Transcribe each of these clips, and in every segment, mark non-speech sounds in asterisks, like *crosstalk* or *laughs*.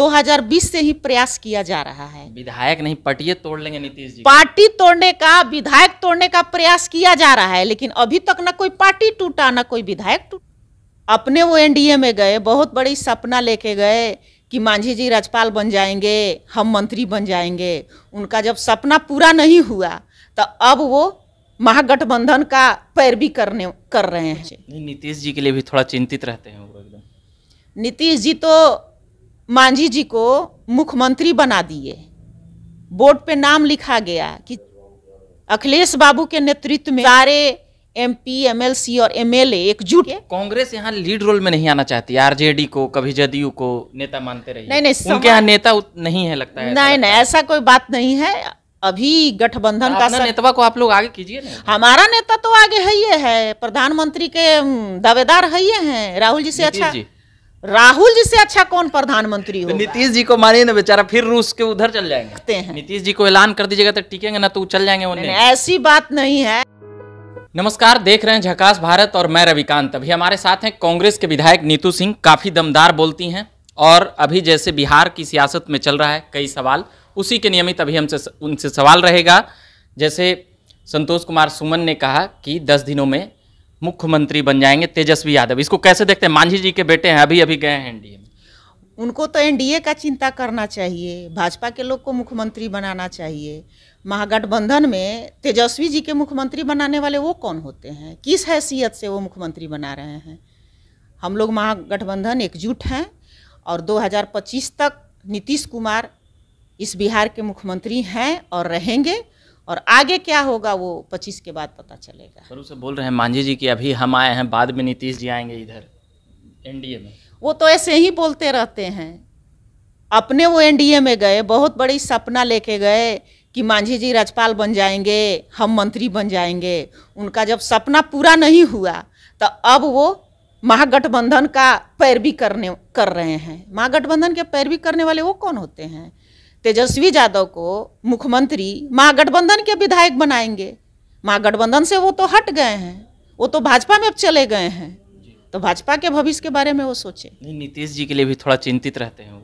2020 से ही प्रयास किया जा रहा है विधायक नहीं पार्टी तोड़ लेंगे नीतीश जी पार्टी तोड़ने का विधायक तोड़ने का प्रयास किया जा रहा है लेकिन अभी तक न कोई पार्टी टूटा न कोई विधायक टूटा अपने वो एनडीए में गए बहुत बड़ी सपना लेके गए कि मांझी जी राज्यपाल बन जाएंगे हम मंत्री बन जाएंगे उनका जब सपना पूरा नहीं हुआ तो अब वो महागठबंधन का पैरवी करने कर रहे हैं नीतीश जी के लिए भी थोड़ा चिंतित रहते हैं नीतीश जी तो मांझी जी को मुख्यमंत्री बना दिए बोर्ड पे नाम लिखा गया कि अखिलेश बाबू के नेतृत्व में सारे एमपी एमएलसी और एमएलए एकजुट कांग्रेस यहाँ लीड रोल में नहीं आना चाहती आरजेडी को कभी जदयू को नेता मानते रहे नहीं नहीं उनके यहाँ नेता नहीं है लगता है नहीं नहीं ऐसा कोई बात नहीं है अभी गठबंधन का सर... नेतवा को आप लोग आगे कीजिए हमारा नेता तो आगे है ही है प्रधानमंत्री के दावेदार है ही है राहुल जी से अच्छा जी। राहुल जी से अच्छा कौन प्रधानमंत्री तो होगा नीतीश जी को मानिए ना बेचारा फिर रूस के उधर चल जाएंगे नीतीश जी को ऐलान कर दीजिएगा तो टिकेंगे ना तो चल जाएंगे उन्हें ऐसी बात नहीं है नमस्कार देख रहे हैं झकास भारत और मैं रविकांत अभी हमारे साथ हैं कांग्रेस के विधायक नीतू सिंह काफी दमदार बोलती हैं और अभी जैसे बिहार की सियासत में चल रहा है कई सवाल उसी के नियमित अभी हमसे उनसे सवाल रहेगा जैसे संतोष कुमार सुमन ने कहा कि दस दिनों में मुख्यमंत्री बन जाएंगे तेजस्वी यादव इसको कैसे देखते हैं मांझी जी के बेटे हैं अभी अभी गए हैं एनडीए में उनको तो एनडीए का चिंता करना चाहिए भाजपा के लोग को मुख्यमंत्री बनाना चाहिए महागठबंधन में तेजस्वी जी के मुख्यमंत्री बनाने वाले वो कौन होते हैं किस हैसियत से वो मुख्यमंत्री बना रहे हैं हम लोग महागठबंधन एकजुट हैं और 2025 तक नीतीश कुमार इस बिहार के मुख्यमंत्री हैं और रहेंगे और आगे क्या होगा वो पच्चीस के बाद पता चलेगा सर उसे बोल रहे हैं मांझी जी कि अभी हम आए हैं बाद में नीतीश जी आएंगे इधर एनडीए में वो तो ऐसे ही बोलते रहते हैं अपने वो एनडीए में गए बहुत बड़ी सपना लेके गए कि मांझी जी राज्यपाल बन जाएंगे हम मंत्री बन जाएंगे उनका जब सपना पूरा नहीं हुआ तो अब वो महागठबंधन का पैरवी करने कर रहे हैं महागठबंधन के पैरवी करने वाले वो कौन होते हैं तेजस्वी यादव को मुख्यमंत्री महागठबंधन के विधायक बनाएंगे महागठबंधन से वो तो हट गए हैं वो तो भाजपा में अब चले गए हैं तो भाजपा के भविष्य के बारे में वो सोचे नीतीश जी के लिए भी थोड़ा चिंतित रहते हैं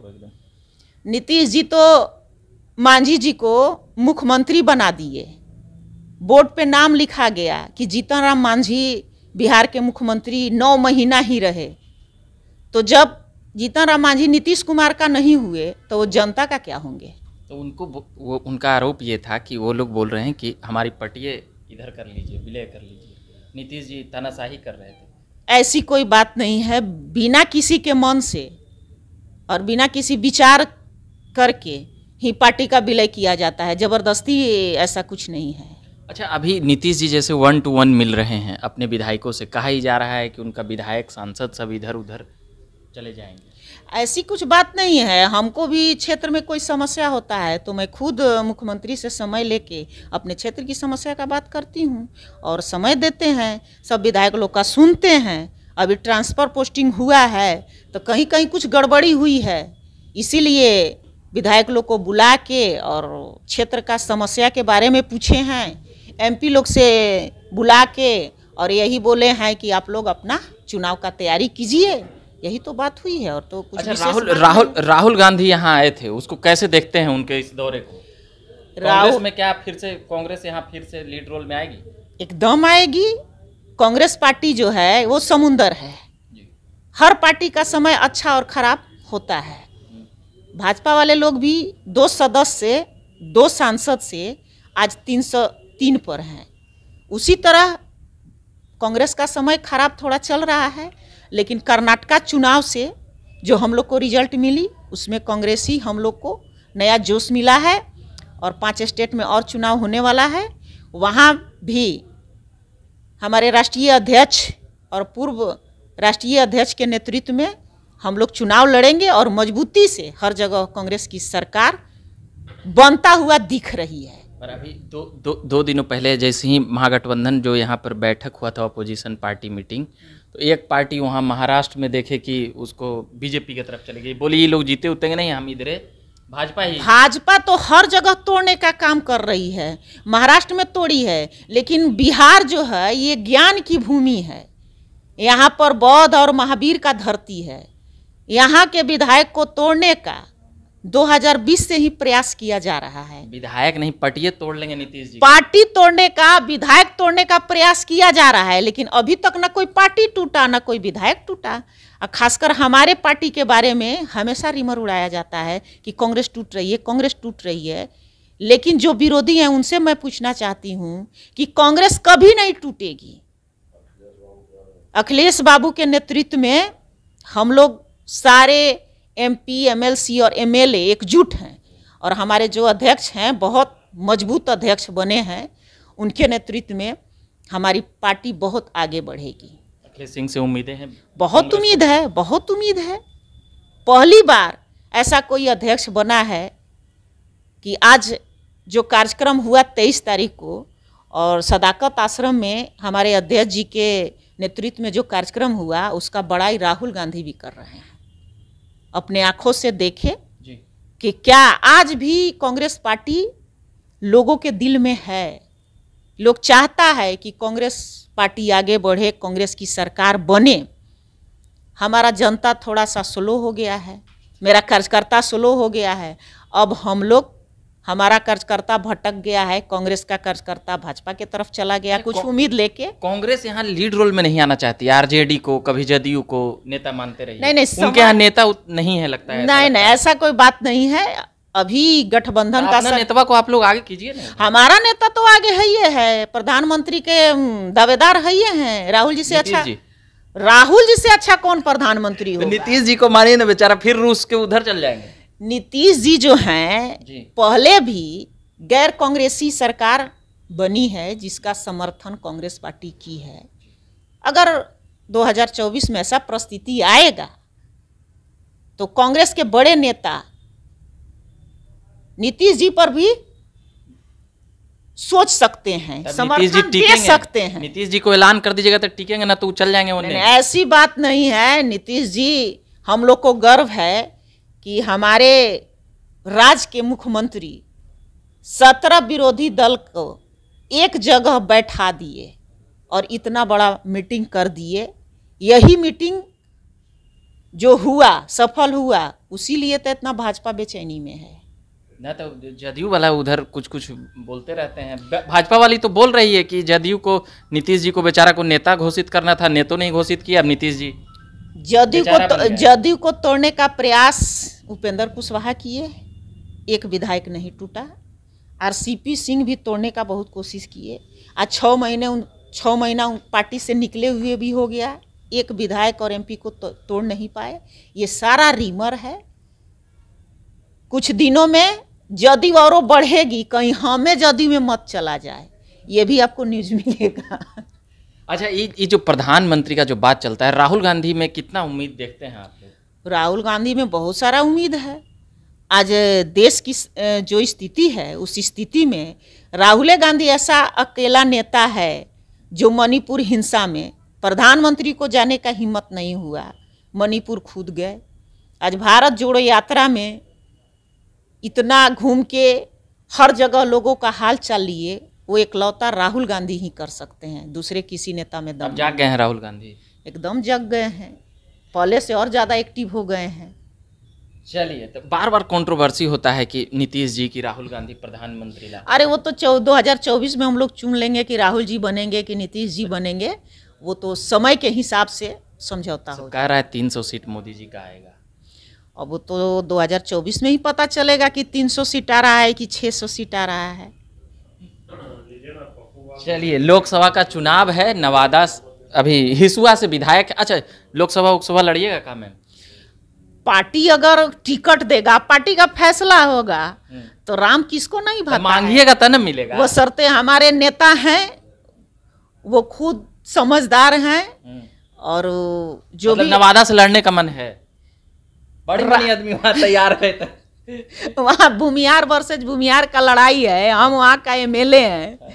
नीतीश जी तो मांझी जी को मुख्यमंत्री बना दिए बोर्ड पे नाम लिखा गया कि जीतन राम मांझी बिहार के मुख्यमंत्री नौ महीना ही रहे तो जब जीतन राम मांझी नीतीश कुमार का नहीं हुए तो वो जनता का क्या होंगे तो उनको वो उनका आरोप ये था कि वो लोग बोल रहे हैं कि हमारी पटिए इधर कर लीजिए विलय कर लीजिए नीतीश जी तानाशाही कर रहे थे ऐसी कोई बात नहीं है बिना किसी के मन से और बिना किसी विचार करके ही पार्टी का विलय किया जाता है जबरदस्ती ऐसा कुछ नहीं है अच्छा अभी नीतीश जी जैसे वन टू वन मिल रहे हैं अपने विधायकों से कहा ही जा रहा है कि उनका विधायक सांसद सब इधर उधर चले जाएंगे ऐसी कुछ बात नहीं है हमको भी क्षेत्र में कोई समस्या होता है तो मैं खुद मुख्यमंत्री से समय लेके अपने क्षेत्र की समस्या का बात करती हूँ और समय देते हैं सब विधायक लोग का सुनते हैं अभी ट्रांसफ़र पोस्टिंग हुआ है तो कहीं कहीं कुछ गड़बड़ी हुई है इसीलिए विधायक लोग को बुला के और क्षेत्र का समस्या के बारे में पूछे हैं एमपी लोग से बुला के और यही बोले हैं कि आप लोग अपना चुनाव का तैयारी कीजिए यही तो बात हुई है और तो कुछ अच्छा, राहुल राहुल राहुल गांधी यहाँ आए थे उसको कैसे देखते हैं उनके इस दौरे को राहुल में क्या फिर से कांग्रेस यहाँ फिर से लीड रोल में आएगी एकदम आएगी कांग्रेस पार्टी जो है वो समुंदर है हर पार्टी का समय अच्छा और खराब होता है भाजपा वाले लोग भी दो सदस्य से दो सांसद से आज तीन सौ तीन पर हैं उसी तरह कांग्रेस का समय खराब थोड़ा चल रहा है लेकिन कर्नाटका चुनाव से जो हम लोग को रिजल्ट मिली उसमें कांग्रेस ही हम लोग को नया जोश मिला है और पांच स्टेट में और चुनाव होने वाला है वहाँ भी हमारे राष्ट्रीय अध्यक्ष और पूर्व राष्ट्रीय अध्यक्ष के नेतृत्व में हम लोग चुनाव लड़ेंगे और मजबूती से हर जगह कांग्रेस की सरकार बनता हुआ दिख रही है और अभी दो दो दो दिनों पहले जैसे ही महागठबंधन जो यहाँ पर बैठक हुआ था अपोजिशन पार्टी मीटिंग तो एक पार्टी वहाँ महाराष्ट्र में देखे कि उसको बीजेपी की तरफ चले गई बोली ये लोग जीते उतेंगे नहीं हम इधर भाजपा ही भाजपा तो हर जगह तोड़ने का काम कर रही है महाराष्ट्र में तोड़ी है लेकिन बिहार जो है ये ज्ञान की भूमि है यहाँ पर बौद्ध और महावीर का धरती है यहाँ के विधायक को तोड़ने का 2020 से ही प्रयास किया जा रहा है विधायक नहीं पार्टी तोड़ लेंगे नीतीश जी पार्टी तोड़ने का विधायक तोड़ने का प्रयास किया जा रहा है लेकिन अभी तक ना कोई पार्टी टूटा न कोई विधायक टूटा और खासकर हमारे पार्टी के बारे में हमेशा रिमर उड़ाया जाता है कि कांग्रेस टूट रही है कांग्रेस टूट रही है लेकिन जो विरोधी हैं उनसे मैं पूछना चाहती हूँ कि कांग्रेस कभी नहीं टूटेगी अखिलेश बाबू के नेतृत्व में हम लोग सारे एमपी एमएलसी और एमएलए एकजुट हैं और हमारे जो अध्यक्ष हैं बहुत मजबूत अध्यक्ष बने हैं उनके नेतृत्व में हमारी पार्टी बहुत आगे बढ़ेगी अखिलेश सिंह से उम्मीदें हैं बहुत उम्मीद है बहुत उम्मीद है पहली बार ऐसा कोई अध्यक्ष बना है कि आज जो कार्यक्रम हुआ तेईस तारीख को और सदाकत आश्रम में हमारे अध्यक्ष जी के नेतृत्व में जो कार्यक्रम हुआ उसका बड़ाई राहुल गांधी भी कर रहे हैं अपने आंखों से देखे कि क्या आज भी कांग्रेस पार्टी लोगों के दिल में है लोग चाहता है कि कांग्रेस पार्टी आगे बढ़े कांग्रेस की सरकार बने हमारा जनता थोड़ा सा स्लो हो गया है मेरा कार्यकर्ता स्लो हो गया है अब हम लोग हमारा कर्जकर्ता भटक गया है कांग्रेस का कर्जकर्ता भाजपा के तरफ चला गया कुछ उम्मीद लेके कांग्रेस यहाँ लीड रोल में नहीं आना चाहती आरजेडी को कभी जदयू को नेता मानते रहे नहीं नहीं उनके यहाँ नेता नहीं है लगता है नहीं नहीं ऐसा कोई बात नहीं है अभी गठबंधन का सर... नेतवा को आप लोग आगे कीजिए हमारा नेता तो आगे है ये है प्रधानमंत्री के दावेदार है ये है राहुल जी से अच्छा राहुल जी से अच्छा कौन प्रधानमंत्री तो हो नीतीश जी को मानिए ना बेचारा फिर रूस के उधर चल जाएंगे नीतीश जी जो हैं पहले भी गैर कांग्रेसी सरकार बनी है जिसका समर्थन कांग्रेस पार्टी की है अगर 2024 में ऐसा परिस्थिति आएगा तो कांग्रेस के बड़े नेता नीतीश जी पर भी सोच सकते हैं समर्थन दे सकते हैं नीतीश जी को ऐलान कर दीजिएगा तो टिकेंगे ना तो चल जाएंगे ऐसी बात नहीं है नीतीश जी हम लोग को गर्व है कि हमारे राज्य के मुख्यमंत्री सत्रह विरोधी दल को एक जगह बैठा दिए और इतना बड़ा मीटिंग कर दिए यही मीटिंग जो हुआ सफल हुआ उसी लिए तो इतना भाजपा बेचैनी में है ना तो जदयू वाला उधर कुछ कुछ बोलते रहते हैं भाजपा वाली तो बोल रही है कि जदयू को नीतीश जी को बेचारा को नेता घोषित करना था नेतो नहीं घोषित किया अब नीतीश जी जदयू को तो, जदयू को तोड़ने का प्रयास उपेंद्र कुशवाहा किए एक विधायक नहीं टूटा और आरसीपी सिंह भी तोड़ने का बहुत कोशिश किए आज छः महीने उन छः महीना उन पार्टी से निकले हुए भी हो गया एक विधायक और एमपी को तो, तोड़ नहीं पाए ये सारा रीमर है कुछ दिनों में जदि और बढ़ेगी कहीं हमें हाँ जदि में मत चला जाए ये भी आपको न्यूज मिलेगा *laughs* अच्छा ये जो प्रधानमंत्री का जो बात चलता है राहुल गांधी में कितना उम्मीद देखते हैं आप राहुल गांधी में बहुत सारा उम्मीद है आज देश की जो स्थिति है उस स्थिति में राहुल गांधी ऐसा अकेला नेता है जो मणिपुर हिंसा में प्रधानमंत्री को जाने का हिम्मत नहीं हुआ मणिपुर खुद गए आज भारत जोड़ो यात्रा में इतना घूम के हर जगह लोगों का हाल चाल लिए वो इकलौता राहुल गांधी ही कर सकते हैं दूसरे किसी नेता में दम जाग गए हैं राहुल गांधी एकदम जग गए हैं पहले से और ज़्यादा एक्टिव हो गए हैं चलिए तो बार बार कंट्रोवर्सी होता है कि नीतीश जी की राहुल गांधी प्रधानमंत्री अरे वो तो चौ दो हजार में हम लोग चुन लेंगे कि राहुल जी बनेंगे कि नीतीश जी बनेंगे वो तो समय के हिसाब से समझौता हो कह रहा है तीन सीट मोदी जी का आएगा अब वो तो 2024 में ही पता चलेगा कि 300 सीट आ रहा है कि 600 सीट आ रहा है चलिए लोकसभा का चुनाव है नवादा अभी हिसुआ से विधायक अच्छा लोकसभा उकसभा लड़िएगा का मैम पार्टी अगर टिकट देगा पार्टी का फैसला होगा हम्म। तो राम किसको नहीं तो भाग मांगिएगा तो ना मिलेगा वो सरते हमारे नेता हैं वो खुद समझदार हैं हम्म। और जो मतलब भी नवादा से लड़ने का मन है बड़े आदमी वहां तैयार है तो। *laughs* वहाँ भूमियार वर्सेज भूमियार का लड़ाई है हम वहाँ का एमएलए हैं हाँ।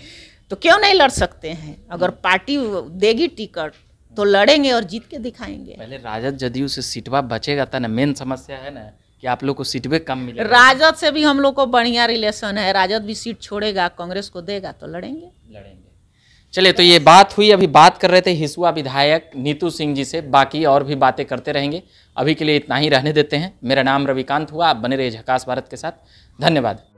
तो क्यों नहीं लड़ सकते हैं अगर हाँ। पार्टी देगी टिकट तो लड़ेंगे और जीत के दिखाएंगे पहले राजद जदयू से सीटवा बचेगा था ना मेन समस्या है ना कि आप लोग को सीट भी कम मिले राजद से भी हम लोग को बढ़िया रिलेशन है राजद भी सीट छोड़ेगा कांग्रेस को देगा तो लड़ेंगे लड़ेंगे चलिए तो ये बात हुई अभी बात कर रहे थे हिसुआ विधायक नीतू सिंह जी से बाकी और भी बातें करते रहेंगे अभी के लिए इतना ही रहने देते हैं मेरा नाम रविकांत हुआ आप बने रहिए झकास भारत के साथ धन्यवाद